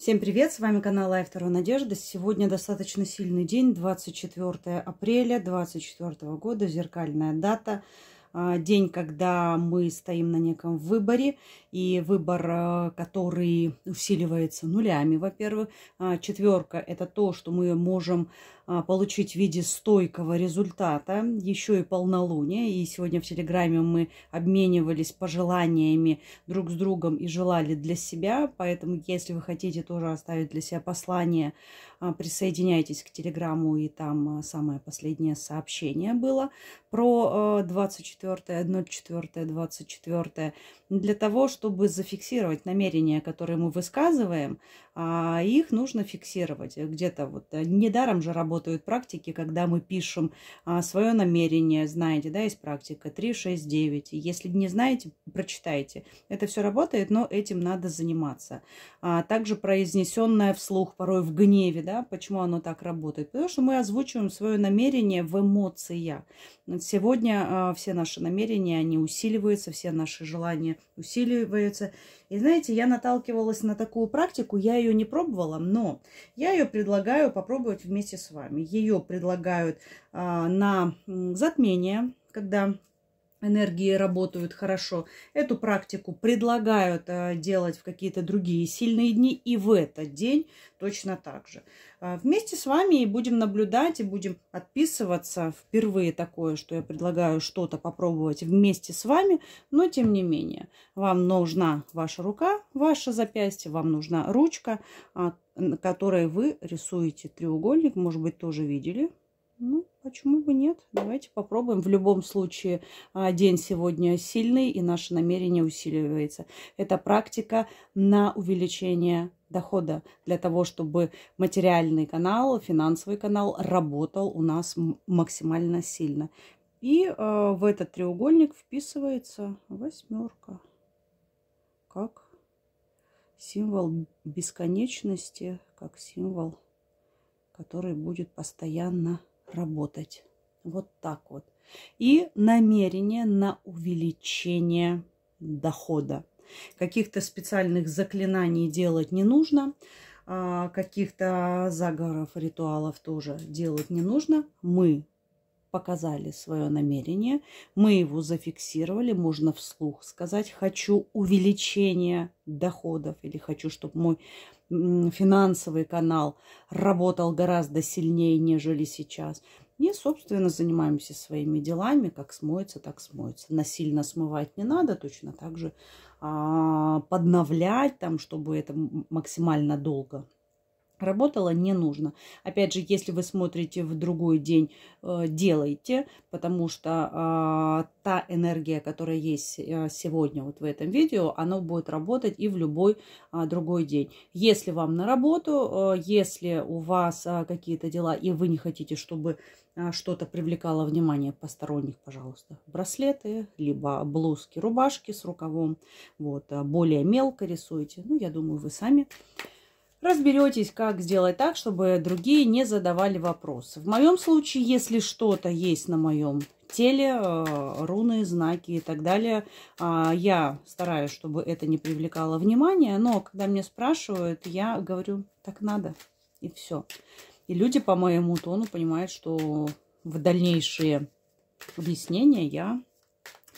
Всем привет, с вами канал Лайф Таро Надежда. Сегодня достаточно сильный день, 24 апреля 2024 года, зеркальная дата. А, день, когда мы стоим на неком выборе, и выбор, а, который усиливается нулями, во-первых. А, Четверка – это то, что мы можем а, получить в виде стойкого результата, еще и полнолуние И сегодня в Телеграме мы обменивались пожеланиями друг с другом и желали для себя. Поэтому, если вы хотите тоже оставить для себя послание, а, присоединяйтесь к Телеграмму. И там а, самое последнее сообщение было про 24 04 24 для того, чтобы зафиксировать намерения, которые мы высказываем, их нужно фиксировать. Где-то вот э, недаром же работает работают практики, когда мы пишем а, свое намерение, знаете, да, есть практика 3, 6, 9. Если не знаете, прочитайте. Это все работает, но этим надо заниматься. А также произнесенное вслух, порой в гневе, да, почему оно так работает? Потому что мы озвучиваем свое намерение в эмоциях. Сегодня а, все наши намерения, они усиливаются, все наши желания усиливаются. И знаете, я наталкивалась на такую практику, я ее не пробовала, но я ее предлагаю попробовать вместе с вами словами. Ее предлагают а, на затмение, когда энергии работают хорошо. Эту практику предлагают а, делать в какие-то другие сильные дни и в этот день точно так же. А, вместе с вами и будем наблюдать, и будем отписываться. Впервые такое, что я предлагаю что-то попробовать вместе с вами, но тем не менее. Вам нужна ваша рука, ваше запястье, вам нужна ручка, на которой вы рисуете треугольник. Может быть, тоже видели. Ну, почему бы нет? Давайте попробуем. В любом случае, а, день сегодня сильный, и наше намерение усиливается. Это практика на увеличение дохода для того, чтобы материальный канал, финансовый канал работал у нас максимально сильно. И э, в этот треугольник вписывается восьмерка. Как символ бесконечности, как символ, который будет постоянно работать. Вот так вот. И намерение на увеличение дохода. Каких-то специальных заклинаний делать не нужно, а каких-то заговоров, ритуалов тоже делать не нужно. Мы показали свое намерение, мы его зафиксировали, можно вслух сказать, хочу увеличения доходов или хочу, чтобы мой финансовый канал работал гораздо сильнее, нежели сейчас. И, собственно, занимаемся своими делами, как смоется, так смоется. Насильно смывать не надо, точно так же а, подновлять, там, чтобы это максимально долго работала не нужно. Опять же, если вы смотрите в другой день, э, делайте, потому что а, та энергия, которая есть э, сегодня вот в этом видео, она будет работать и в любой а, другой день. Если вам на работу, э, если у вас а, какие-то дела, и вы не хотите, чтобы что-то привлекало внимание посторонних, пожалуйста, браслеты, либо блузки, рубашки с рукавом, вот, более мелко рисуйте. Ну, я думаю, вы сами разберетесь, как сделать так, чтобы другие не задавали вопросы. В моем случае, если что-то есть на моем теле, э, руны, знаки и так далее, а, я стараюсь, чтобы это не привлекало внимания, но когда меня спрашивают, я говорю, так надо, и все. И люди по моему тону понимают, что в дальнейшие объяснения я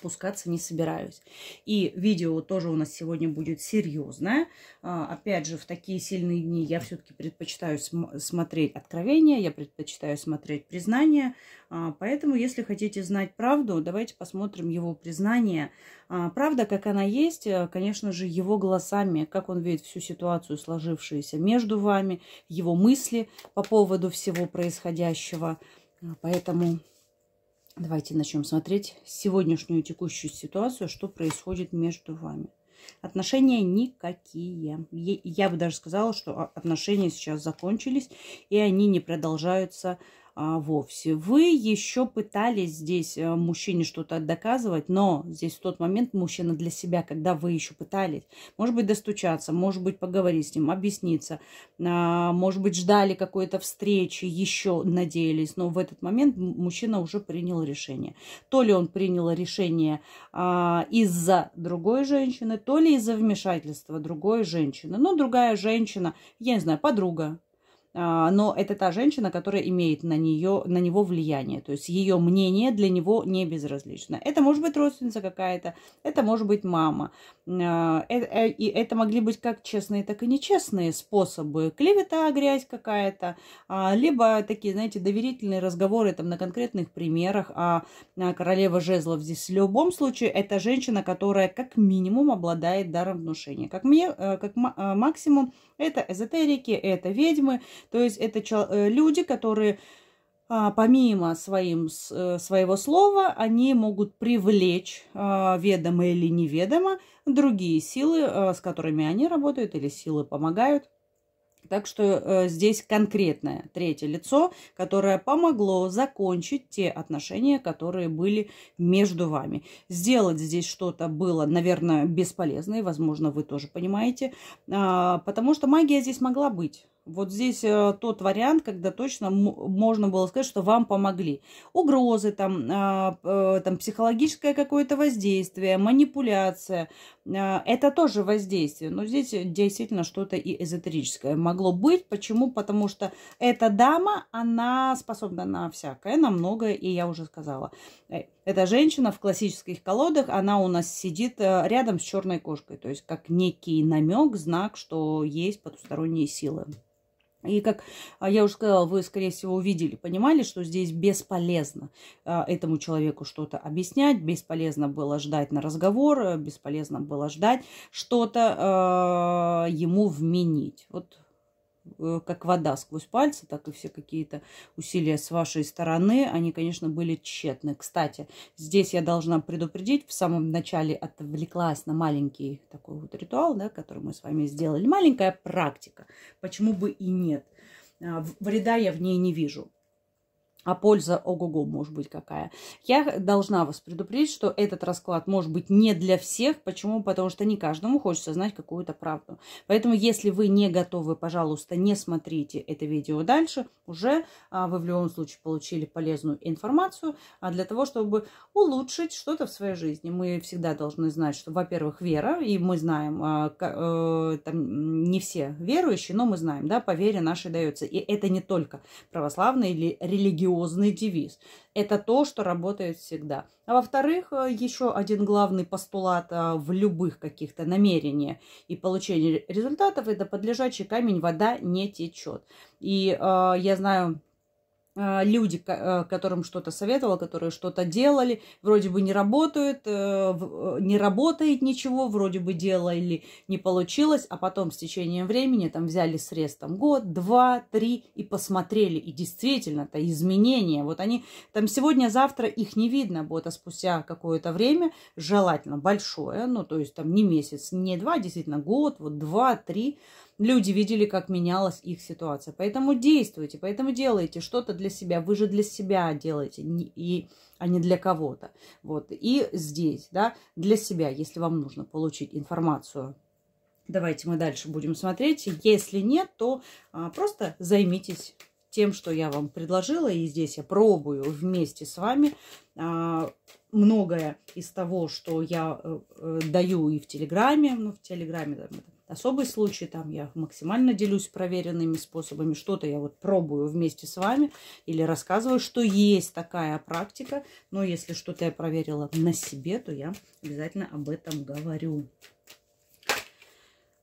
спускаться не собираюсь. И видео тоже у нас сегодня будет серьезное. А, опять же, в такие сильные дни я все-таки предпочитаю см смотреть откровения, я предпочитаю смотреть признания. А, поэтому, если хотите знать правду, давайте посмотрим его признание. А, правда, как она есть, э, конечно же, его голосами, как он видит всю ситуацию, сложившуюся между вами, его мысли по поводу всего происходящего. Поэтому Давайте начнем смотреть сегодняшнюю текущую ситуацию, что происходит между вами. Отношения никакие. Я бы даже сказала, что а, отношения сейчас закончились, и они не продолжаются а, вовсе. Вы еще пытались здесь э, мужчине что-то доказывать, но здесь в тот момент мужчина для себя, когда вы еще пытались, может быть, достучаться, может быть, поговорить с ним, объясниться, а, может быть, ждали какой-то встречи, еще надеялись, но в этот момент мужчина уже принял решение. То ли он принял решение а, из-за другой женщины, то ли из-за вмешательства другой женщины. Но другая женщина, я не знаю, подруга, а, но это та женщина, которая имеет на, нее, на него влияние. То есть ее мнение для него не безразлично. Это может быть родственница какая-то, это может быть мама. А, э, э, и это могли быть как честные, так и нечестные способы. Клевета, грязь какая-то, а, либо такие, знаете, доверительные разговоры там на конкретных примерах. А королева жезлов здесь в любом случае это женщина, которая как минимум обладает даром внушения. Как мне, э, как максимум это эзотерики, это ведьмы, то есть это э, люди, которые а, помимо своим, э, своего слова, они могут привлечь а, ведомо или неведомо другие силы, э, с которыми они работают, или силы помогают. Так что э, здесь конкретное третье лицо, которое помогло закончить те отношения, которые были между вами. Сделать здесь что-то было, наверное, бесполезно, и, возможно, вы тоже понимаете, э, потому что магия здесь могла быть. Вот здесь э, тот вариант, когда точно можно было сказать, что вам помогли. Угрозы, там, э, э, там психологическое какое-то воздействие, манипуляция, Э, это тоже воздействие. Но здесь действительно что-то и эзотерическое могло быть. Почему? Потому что эта дама, она способна на всякое, на многое, и я уже сказала. Э, эта женщина в классических колодах, она у нас сидит э, рядом с черной кошкой. То есть как некий намек, знак, что есть потусторонние силы. И как а, я уже сказала, вы, скорее всего, увидели, понимали, что здесь бесполезно а, этому человеку что-то объяснять, бесполезно было ждать на разговор, э, бесполезно было ждать что-то а, ему вменить. Вот Э, как вода сквозь пальцы, так и все какие-то усилия с вашей стороны, они, конечно, были тщетны. Кстати, здесь я должна предупредить, в самом начале отвлеклась на маленький такой вот ритуал, да, который мы с вами сделали. Маленькая практика, почему бы и нет. А, вреда я в ней не вижу а польза ого-го может быть какая. Я должна вас предупредить, что этот расклад может быть не для всех. Почему? Потому что не каждому хочется знать какую-то правду. Поэтому, если вы не готовы, пожалуйста, не смотрите это видео дальше. Уже а, вы в любом случае получили полезную информацию а для того, чтобы улучшить что-то в своей жизни. Мы всегда должны знать, что, во-первых, вера, и мы знаем, а, а, там не все верующие, но мы знаем, да, по вере нашей дается. И это не только православные или религиозные грандиозный девиз. Это то, что работает всегда. А во-вторых, э, еще один главный постулат э, в любых каких-то намерениях и получении результатов – это под лежачий камень вода не течет. И э, я знаю Э, люди, э, которым что-то советовала, которые что-то делали, вроде бы не работают, э, не работает ничего, вроде бы делали, не получилось, а потом с течением времени там взяли срез там год, два, три и посмотрели. И действительно, это изменения. Вот они там сегодня-завтра их не видно будет, а спустя какое-то время, желательно большое, ну то есть там не месяц, не два, действительно год, вот два, три, люди видели, как менялась их ситуация. Поэтому действуйте, поэтому делайте что-то для себя. Вы же для себя делаете, и, а не для кого-то. Вот. И здесь, да, для себя, если вам нужно получить информацию Давайте мы дальше будем смотреть. Если нет, то а, просто займитесь тем, что я вам предложила. И здесь я пробую вместе с вами а, многое из того, что я а, даю и в Телеграме. Ну, в Телеграме, да, мы так Особый случай, там я максимально делюсь проверенными способами. Что-то я вот пробую вместе с вами или рассказываю, что есть такая практика. Но если что-то я проверила на себе, то я обязательно об этом говорю.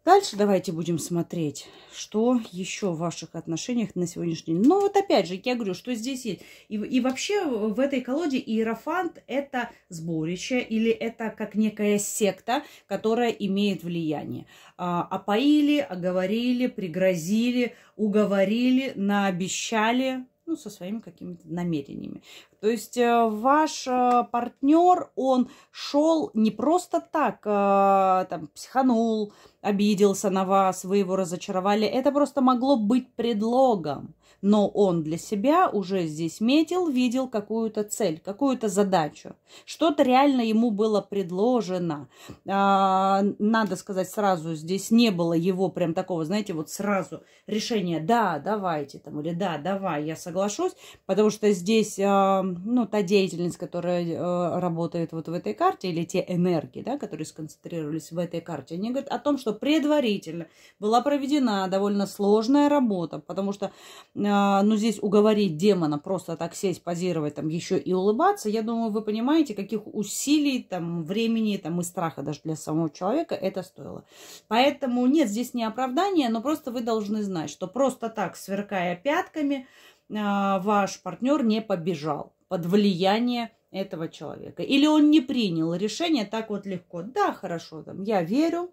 Дальше давайте будем смотреть, что еще в ваших отношениях на сегодняшний день. Но ну, вот опять же, я говорю, что здесь есть. И, и вообще в этой колоде иерофант – это сборище или это как некая секта, которая имеет влияние. А, опоили, оговорили, пригрозили, уговорили, наобещали – ну, со своими какими-то намерениями. То есть э, ваш э, партнер, он шел не просто так, э, там, психанул, обиделся на вас, вы его разочаровали. Это просто могло быть предлогом но он для себя уже здесь метил, видел какую-то цель, какую-то задачу. Что-то реально ему было предложено. А, надо сказать сразу, здесь не было его прям такого, знаете, вот сразу решения «да, давайте» там, или «да, давай, я соглашусь», потому что здесь, а, ну, та деятельность, которая э, работает вот в этой карте, или те энергии, да, которые сконцентрировались в этой карте, они говорят о том, что предварительно была проведена довольно сложная работа, потому что э, а, ну, здесь уговорить демона просто так сесть, позировать, там, еще и улыбаться, я думаю, вы понимаете, каких усилий, там, времени, там, и страха даже для самого человека это стоило. Поэтому нет, здесь не оправдание, но просто вы должны знать, что просто так, сверкая пятками, а, ваш партнер не побежал под влияние этого человека. Или он не принял решение так вот легко. Да, хорошо, там, я верю,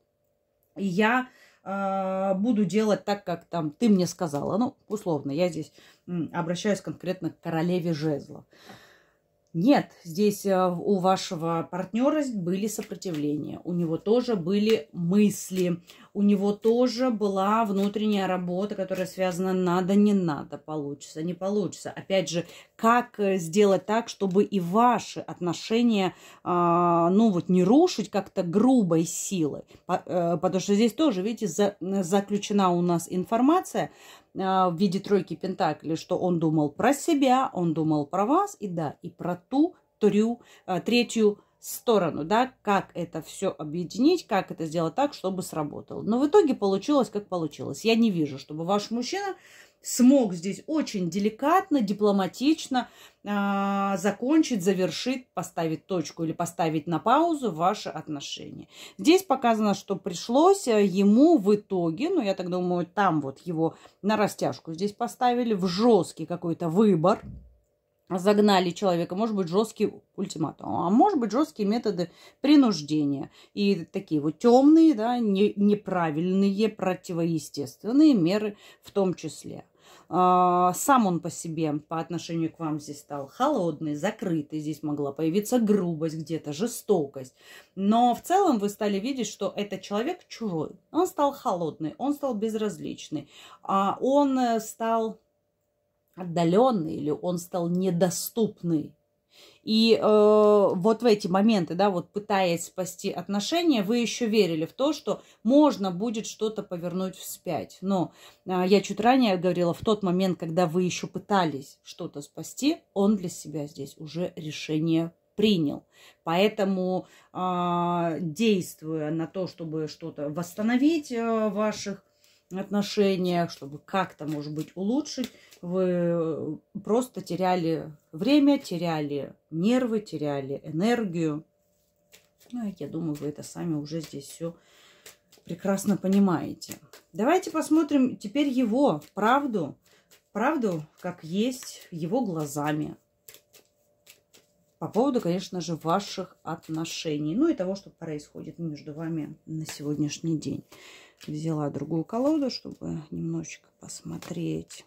я а, буду делать так, как там ты мне сказала. Ну, условно, я здесь обращаюсь конкретно к королеве жезлов. Нет, здесь э, у вашего партнера были сопротивления, у него тоже были мысли, у него тоже была внутренняя работа, которая связана надо, не надо, получится, не получится. Опять же, как э, сделать так, чтобы и ваши отношения, а, ну вот не рушить как-то грубой силой, э, потому что здесь тоже, видите, э, заключена у нас информация, в виде тройки пентаклей, что он думал про себя, он думал про вас, и да, и про ту, трю, третью сторону, да, как это все объединить, как это сделать так, чтобы сработало. Но в итоге получилось, как получилось. Я не вижу, чтобы ваш мужчина смог здесь очень деликатно, дипломатично э, закончить, завершить, поставить точку или поставить на паузу ваши отношения. Здесь показано, что пришлось э, ему в итоге, ну я так думаю, там вот его на растяжку здесь поставили, в жесткий какой-то выбор, загнали человека, может быть, жесткий ультиматум, а может быть, жесткие методы принуждения. И такие вот темные, да, не, неправильные, противоестественные меры в том числе. А, сам он по себе, по отношению к вам здесь стал холодный, закрытый. Здесь могла появиться грубость где-то, жестокость. Но в целом вы стали видеть, что этот человек чужой. Он стал холодный, он стал безразличный. А он э, стал отдаленный или он стал недоступный. И э, вот в эти моменты, да, вот пытаясь спасти отношения, вы еще верили в то, что можно будет что-то повернуть вспять. Но э, я чуть ранее говорила, в тот момент, когда вы еще пытались что-то спасти, он для себя здесь уже решение принял. Поэтому, э, действуя на то, чтобы что-то восстановить э, в ваших отношениях, чтобы как-то, может быть, улучшить, вы э, просто теряли время, теряли нервы, теряли энергию. Ну, я думаю, вы это сами уже здесь все прекрасно понимаете. Давайте посмотрим теперь его правду, правду, как есть, его глазами. По поводу, конечно же, ваших отношений, ну и того, что происходит между вами на сегодняшний день взяла другую колоду, чтобы немножечко посмотреть.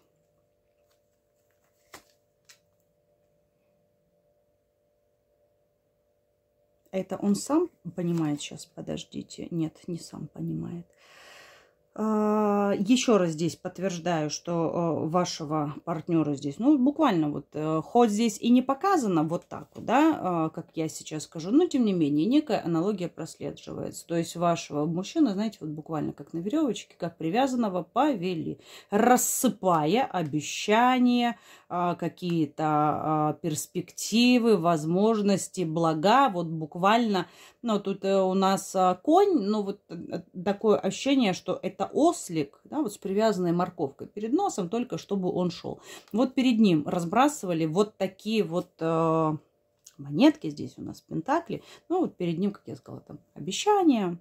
Это он сам понимает сейчас? Подождите. Нет, не сам понимает. А, Еще раз здесь подтверждаю, что э, вашего партнера здесь, ну, буквально вот, э, хоть здесь и не показано вот так, да, а, как я сейчас скажу, но тем не менее некая аналогия прослеживается. То есть вашего мужчину, знаете, вот буквально как на веревочке, как привязанного, повели, рассыпая обещания, а, какие-то перспективы, возможности, блага, вот буквально, ну, тут э, у нас конь, ну, вот такое ощущение, что это это ослик, да, вот с привязанной морковкой перед носом, только чтобы он шел. Вот перед ним разбрасывали вот такие вот э, монетки, здесь у нас пентакли, ну вот перед ним, как я сказала, там обещания,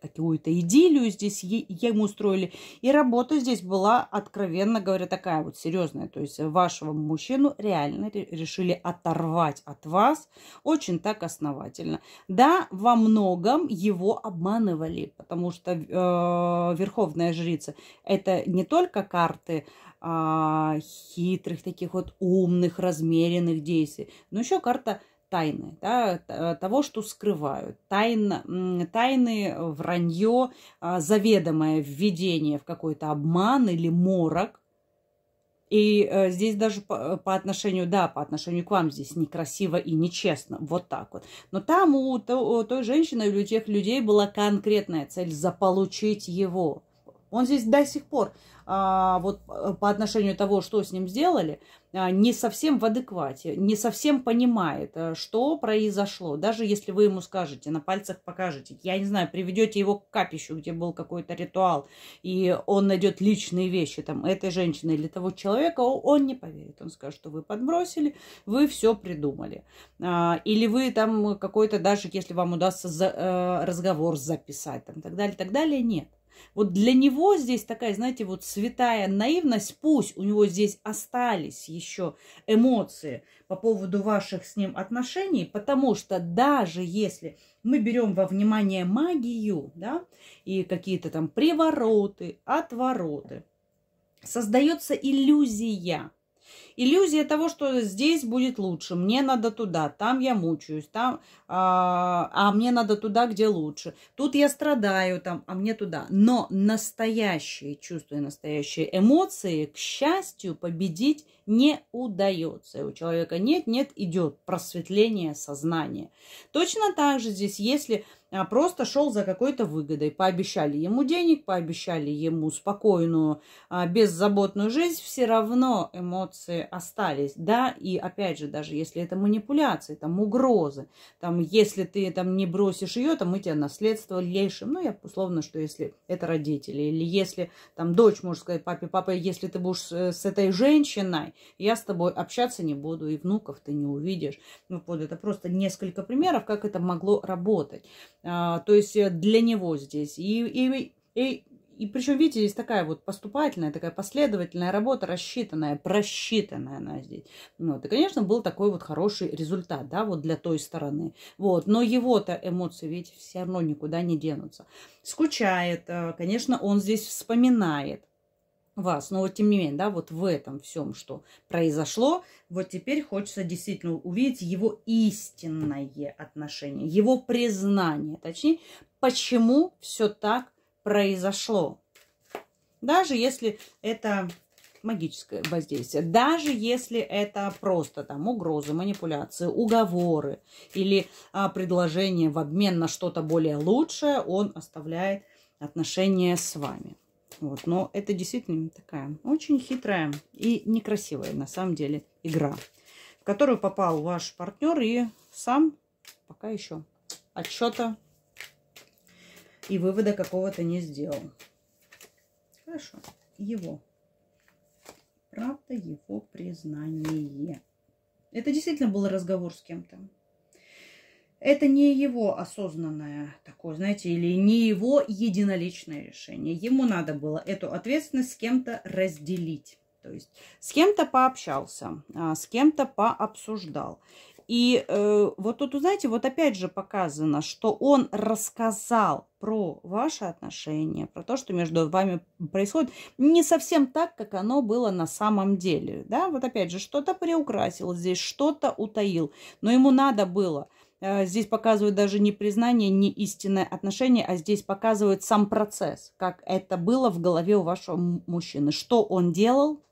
какую-то идилию здесь ему устроили. И работа здесь была, откровенно говоря, такая вот серьезная. То есть вашего мужчину реально решили оторвать от вас очень так основательно. Да, во многом его обманывали, потому что э, верховная жрица это не только карты а, хитрых, таких вот умных, размеренных действий, но еще карта тайны, да, э, того, что скрывают, тайн, тайны, э, вранье, а, заведомое введение в какой-то обман или морок. И э, здесь даже по, по отношению, да, по отношению к вам здесь некрасиво и нечестно, вот так вот. Но там у, у той женщины или у тех людей была конкретная цель заполучить его – он здесь до сих пор а, вот э, по отношению того, что с ним сделали, а, не совсем в адеквате, не совсем понимает, а, что произошло. Даже если вы ему скажете, на пальцах покажете, я не знаю, приведете его к капищу, где был какой-то ритуал, и он найдет личные вещи там этой женщины или того человека, он не поверит. Он скажет, что вы подбросили, вы все придумали. А, или вы там какой-то, даже если вам удастся за, э, разговор записать, там, так далее, так далее, нет. Вот для него здесь такая, знаете, вот святая наивность, пусть у него здесь остались еще эмоции по поводу ваших с ним отношений, потому что даже если мы берем во внимание магию, да, и какие-то там привороты, отвороты, создается иллюзия – Иллюзия того, что здесь будет лучше, мне надо туда, там я мучаюсь, там, а, а мне надо туда, где лучше. Тут я страдаю, там, а мне туда. Но настоящие чувства и настоящие эмоции, к счастью, победить не удается. у человека нет, нет, идет просветление сознания. Точно так же здесь, если а, просто шел за какой-то выгодой. Пообещали ему денег, пообещали ему спокойную, а, беззаботную жизнь, все равно эмоции остались, да, и опять же, даже если это манипуляции, там угрозы, там, если ты там не бросишь ее, то мы тебя наследство лишим, ну, я условно, что если это родители, или если там дочь может сказать папе, папа, если ты будешь с этой женщиной, я с тобой общаться не буду, и внуков ты не увидишь. Ну, вот это просто несколько примеров, как это могло работать. А, то есть э, для него здесь и, и, и и причем, видите, здесь такая вот поступательная, такая последовательная работа, рассчитанная, просчитанная она здесь. Вот. И, конечно, был такой вот хороший результат, да, вот для той стороны. Вот. Но его-то эмоции, видите, все равно никуда не денутся. Скучает, э, конечно, он здесь вспоминает вас. Но вот тем не менее, да, вот в этом всем, что произошло, вот теперь хочется действительно увидеть его истинное отношение, его признание, точнее, почему все так произошло. Даже если это магическое воздействие, даже если это просто там угрозы, манипуляции, уговоры или а, предложение в обмен на что-то более лучшее, он оставляет отношения с вами. Вот, но это действительно такая очень хитрая и некрасивая на самом деле игра, в которую попал ваш партнер и сам пока еще отчета и вывода какого-то не сделал. Хорошо. Его. Правда его признание. Это действительно был разговор с кем-то. Это не его осознанное такое, знаете, или не его единоличное решение. Ему надо было эту ответственность с кем-то разделить. То есть с кем-то пообщался, а, с кем-то пообсуждал. И э, вот тут, знаете, вот опять же показано, что он рассказал про ваши отношения, про то, что между вами происходит, не совсем так, как оно было на самом деле. Да, вот опять же, что-то приукрасил здесь, что-то утаил, но ему надо было. Э, здесь показывают даже не признание, не истинное отношение, а здесь показывают сам процесс, как это было в голове у вашего мужчины, что он делал,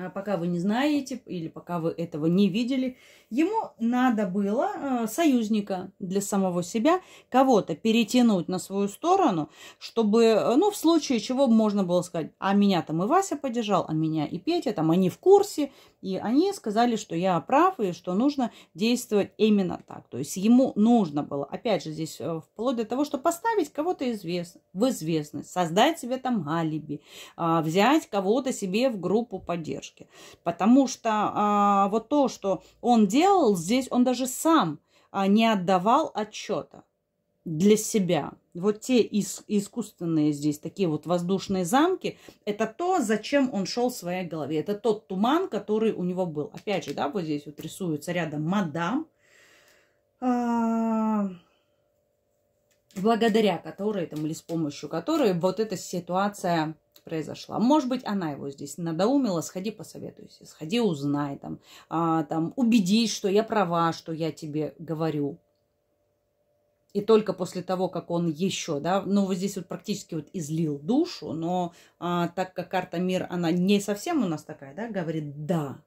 а, пока вы не знаете или пока вы этого не видели, Ему надо было э, союзника для самого себя, кого-то перетянуть на свою сторону, чтобы, э, ну, в случае чего можно было сказать, а меня там и Вася поддержал, а меня и Петя, там они в курсе, и они сказали, что я прав и что нужно действовать именно так. То есть ему нужно было, опять же, здесь э, вплоть до того, что поставить кого-то известно, в известность, создать себе там алиби, а, взять кого-то себе в группу поддержки. Потому что а, вот то, что он делает, делал здесь, он даже сам а, не отдавал отчета для себя. Вот те иск искусственные здесь, такие вот воздушные замки, это то, зачем он шел в своей голове. Это тот туман, который у него был. Опять же, да, вот здесь вот рисуется рядом мадам. А, благодаря которой там, или с помощью которой вот эта ситуация произошла. Может быть, она его здесь надоумила, сходи посоветуйся, сходи узнай, там, а, там, убедись, что я права, что я тебе говорю. И только после того, как он еще, да, ну вот здесь вот практически вот излил душу, но а, так как карта мир, она не совсем у нас такая, да, говорит да,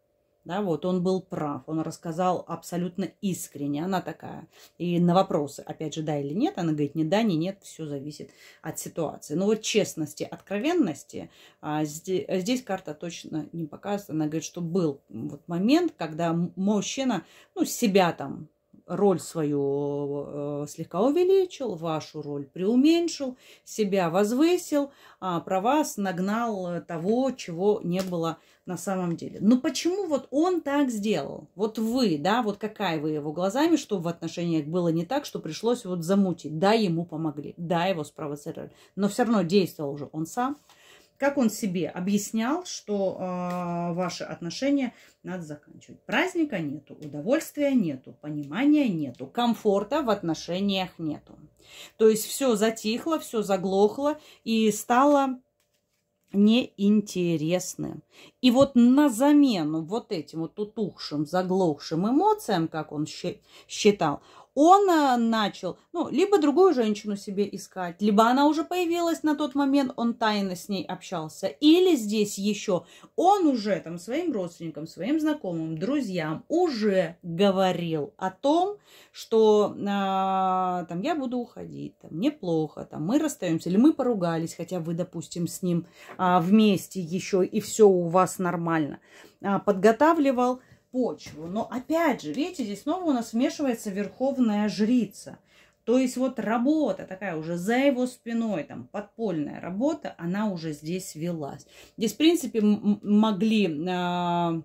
да, вот он был прав, он рассказал абсолютно искренне, она такая. И на вопросы, опять же, да или нет, она говорит, не да, не нет, все зависит от ситуации. Но вот честности, откровенности, а здесь, здесь карта точно не показывает. Она говорит, что был вот момент, когда мужчина, ну, себя там роль свою э, слегка увеличил, вашу роль приуменьшил, себя возвысил, а про вас нагнал того, чего не было на самом деле. Но почему вот он так сделал? Вот вы, да, вот какая вы его глазами, что в отношениях было не так, что пришлось вот замутить. Да, ему помогли, да, его спровоцировали, но все равно действовал уже он сам – как он себе объяснял, что э, ваши отношения надо заканчивать. Праздника нету, удовольствия нету, понимания нету, комфорта в отношениях нету. То есть все затихло, все заглохло и стало неинтересным. И вот на замену вот этим вот утухшим, заглохшим эмоциям, как он считал, он э, начал, ну, либо другую женщину себе искать, либо она уже появилась на тот момент, он тайно с ней общался, или здесь еще он уже там своим родственникам, своим знакомым, друзьям уже говорил о том, что а, там я буду уходить, там мне плохо, там мы расстаемся, или мы поругались, хотя вы, допустим, с ним а, вместе еще и все у вас нормально, а, подготавливал почву. Но опять же, видите, здесь снова у нас вмешивается верховная жрица. То есть вот работа такая уже за его спиной, там подпольная работа, она уже здесь велась. Здесь, в принципе, могли а,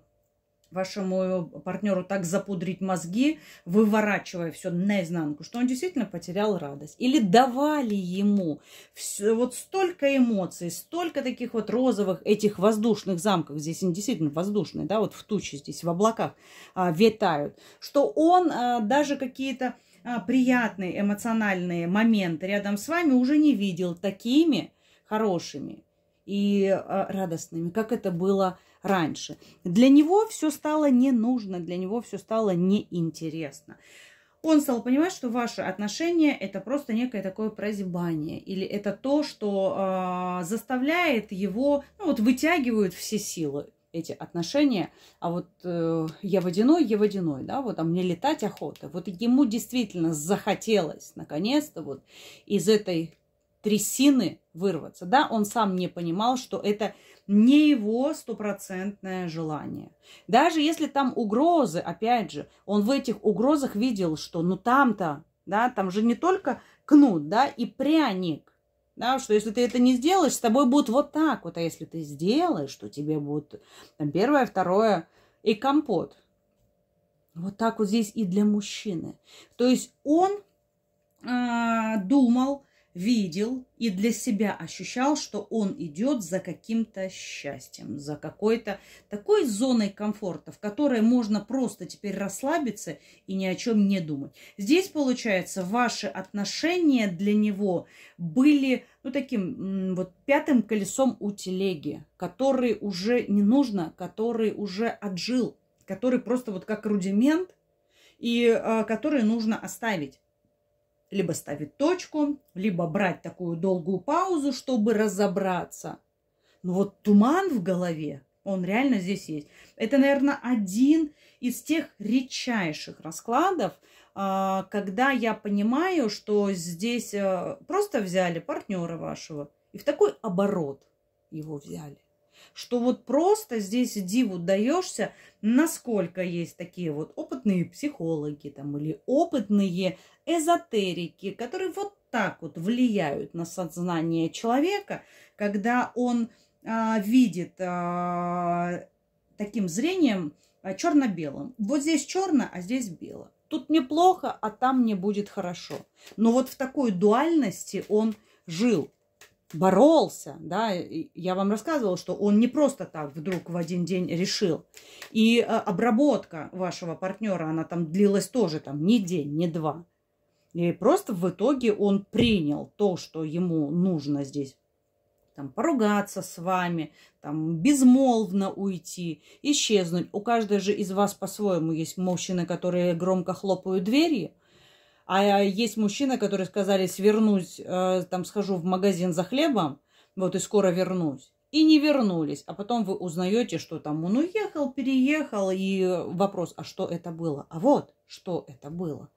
вашему э, партнеру так запудрить мозги, выворачивая все наизнанку, что он действительно потерял радость. Или давали ему все, вот столько эмоций, столько таких вот розовых этих воздушных замков, здесь они действительно воздушные, да, вот в туче здесь, в облаках а, витают, что он а, даже какие-то а, приятные эмоциональные моменты рядом с вами уже не видел такими хорошими и а, радостными, как это было раньше. Для него все стало не нужно, для него все стало неинтересно. Он стал понимать, что ваши отношения это просто некое такое прозябание, или это то, что э, заставляет его, ну вот вытягивают все силы эти отношения, а вот э, я водяной, я водяной, да, вот, а мне летать охота. Вот ему действительно захотелось, наконец-то, вот из этой трясины вырваться. Да, он сам не понимал, что это не его стопроцентное желание. Даже если там угрозы, опять же, он в этих угрозах видел, что ну там-то, да, там же не только кнут, да, и пряник, да, что если ты это не сделаешь, с тобой будет вот так вот, а если ты сделаешь, то тебе будет там, первое, второе и компот. Вот так вот здесь и для мужчины. То есть он э, думал, видел и для себя ощущал, что он идет за каким-то счастьем, за какой-то такой зоной комфорта, в которой можно просто теперь расслабиться и ни о чем не думать. Здесь, получается, ваши отношения для него были ну, таким вот пятым колесом у телеги, который уже не нужно, который уже отжил, который просто вот как рудимент, и э, который нужно оставить либо ставить точку, либо брать такую долгую паузу, чтобы разобраться. Но вот туман в голове, он реально здесь есть. Это, наверное, один из тех редчайших раскладов, а, когда я понимаю, что здесь э, просто взяли партнера вашего и в такой оборот его взяли что вот просто здесь диву даешься, насколько есть такие вот опытные психологи там или опытные эзотерики, которые вот так вот влияют на сознание человека, когда он а, видит а, таким зрением а, черно-белым. Вот здесь черно, а здесь бело. Тут мне плохо, а там мне будет хорошо. Но вот в такой дуальности он жил боролся, да, я вам рассказывала, что он не просто так вдруг в один день решил. И э, обработка вашего партнера, она там длилась тоже там не день, не два. И просто в итоге он принял то, что ему нужно здесь там, поругаться с вами, там, безмолвно уйти, исчезнуть. У каждой же из вас по-своему есть мужчины, которые громко хлопают дверью, а, а есть мужчины, которые сказали, свернусь, э, там схожу в магазин за хлебом, вот и скоро вернусь. И не вернулись. А потом вы узнаете, что там он «Ну, уехал, переехал. И вопрос, а что это было? А вот, что это было.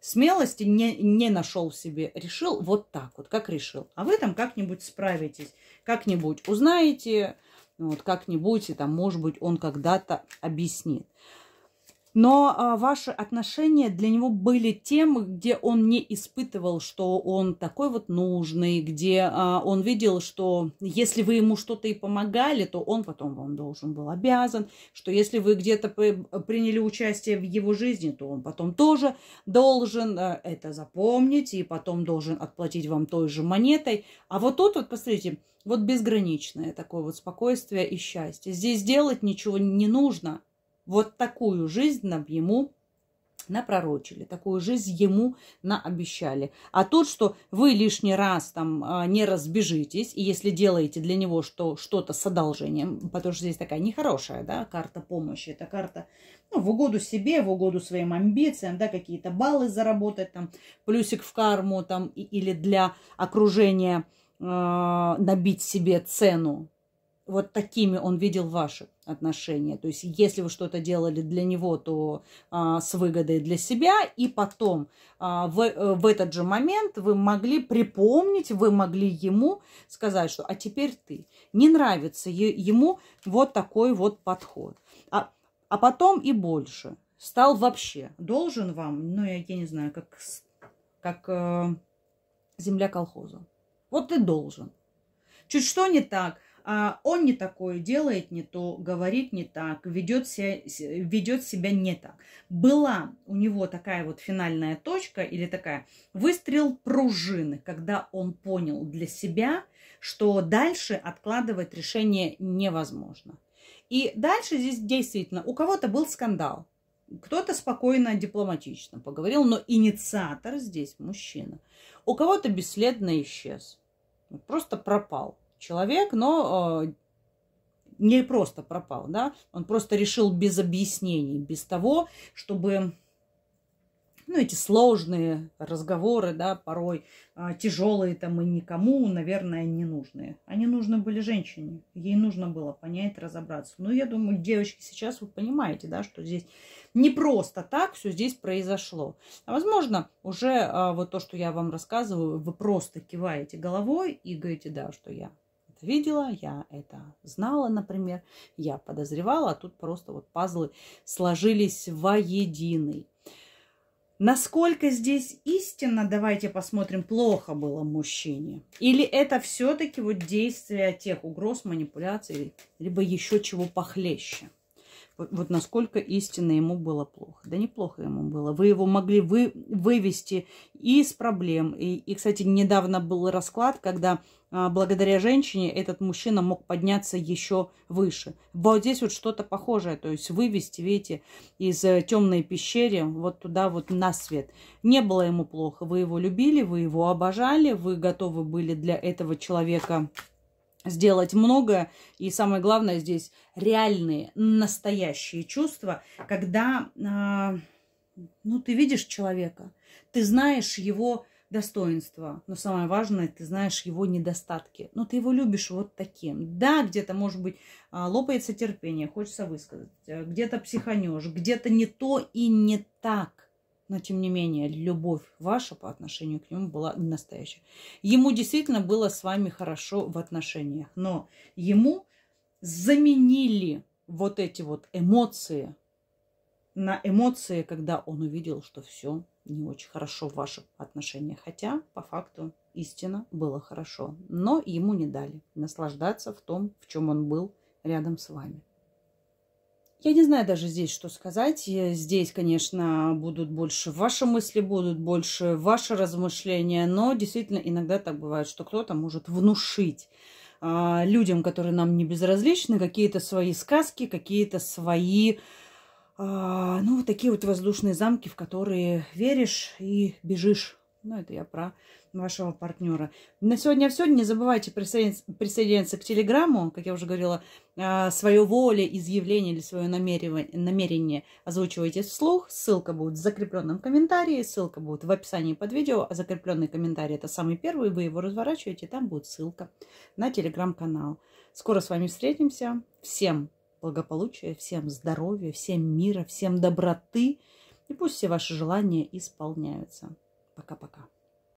Смелости не, не нашел в себе. Решил вот так вот, как решил. А вы там как-нибудь справитесь, как-нибудь узнаете, вот как-нибудь, и там, может быть, он когда-то объяснит. Но а, ваши отношения для него были тем, где он не испытывал, что он такой вот нужный, где а, он видел, что если вы ему что-то и помогали, то он потом вам должен был обязан, что если вы где-то приняли участие в его жизни, то он потом тоже должен а, это запомнить и потом должен отплатить вам той же монетой. А вот тут вот, посмотрите, вот безграничное такое вот спокойствие и счастье. Здесь делать ничего не нужно – вот такую жизнь нам ему напророчили, такую жизнь ему наобещали. А тут, что вы лишний раз там а, не разбежитесь, и если делаете для него что, что-то с одолжением, потому что здесь такая нехорошая да, карта помощи, это карта ну, в угоду себе, в угоду своим амбициям, да, какие-то баллы заработать, там, плюсик в карму там, и, или для окружения э, набить себе цену, вот такими он видел ваши отношения. То есть, если вы что-то делали для него, то а, с выгодой для себя, и потом а, в, э, в этот же момент вы могли припомнить, вы могли ему сказать, что «а теперь ты». Не нравится ему вот такой вот подход. А, а потом и больше. Стал вообще должен вам, ну, я, я не знаю, как, как э, земля колхоза. Вот ты должен. Чуть что не так, а он не такое делает не то, говорит не так, ведет себя, ведет себя не так. Была у него такая вот финальная точка или такая выстрел пружины, когда он понял для себя, что дальше откладывать решение невозможно. И дальше здесь действительно у кого-то был скандал, кто-то спокойно, дипломатично поговорил, но инициатор здесь мужчина. У кого-то бесследно исчез, просто пропал человек, но э, не просто пропал, да, он просто решил без объяснений, без того, чтобы ну, эти сложные разговоры, да, порой а, тяжелые там и никому, наверное, не нужные. Они нужны были женщине. Ей нужно было понять, разобраться. Ну, я думаю, девочки, сейчас вы понимаете, да, что здесь не просто так все здесь произошло. А возможно, уже а, вот то, что я вам рассказываю, вы просто киваете головой и говорите, да, что я это видела, я это знала, например, я подозревала, а тут просто вот пазлы сложились воединый. Насколько здесь истинно, давайте посмотрим, плохо было мужчине. Или это все-таки вот действие тех угроз, манипуляций, либо еще чего похлеще вот насколько истинно ему было плохо. Да неплохо ему было. Вы его могли вы, вывести из проблем. И, и, кстати, недавно был расклад, когда а, благодаря женщине этот мужчина мог подняться еще выше. Вот здесь вот что-то похожее. То есть вывести, видите, из э, темной пещеры вот туда вот на свет. Не было ему плохо. Вы его любили, вы его обожали, вы готовы были для этого человека сделать многое. И самое главное здесь реальные, настоящие чувства, когда а, ну, ты видишь человека, ты знаешь его достоинства, но самое важное, ты знаешь его недостатки. Но ты его любишь вот таким. Да, где-то, может быть, а, лопается терпение, хочется высказать, а, где-то психанешь, где-то не то и не так. Но, тем не менее, любовь ваша по отношению к нему была настоящая. Ему действительно было с вами хорошо в отношениях, но ему заменили вот эти вот эмоции на эмоции, когда он увидел, что все не очень хорошо в ваших отношениях. Хотя, по факту, истина было хорошо. Но ему не дали наслаждаться в том, в чем он был рядом с вами. Я не знаю даже здесь, что сказать. Э, здесь, конечно, будут больше ваши мысли, будут больше ваши размышления, но действительно иногда так бывает, что кто-то может внушить э, людям, которые нам не безразличны, какие-то свои сказки, какие-то свои, э, ну, такие вот воздушные замки, в которые веришь и бежишь. Ну, это я про вашего партнера. На сегодня все. Не забывайте присоединиться присоединяться к Телеграмму, как я уже говорила, а, свое воле, изъявление или свое намерение, намерение озвучивайте вслух. Ссылка будет в закрепленном комментарии, ссылка будет в описании под видео. А закрепленный комментарий это самый первый, вы его разворачиваете, там будет ссылка на Телеграм-канал. Скоро с вами встретимся. Всем благополучия, всем здоровья, всем мира, всем доброты. И пусть все ваши желания исполняются. Пока-пока.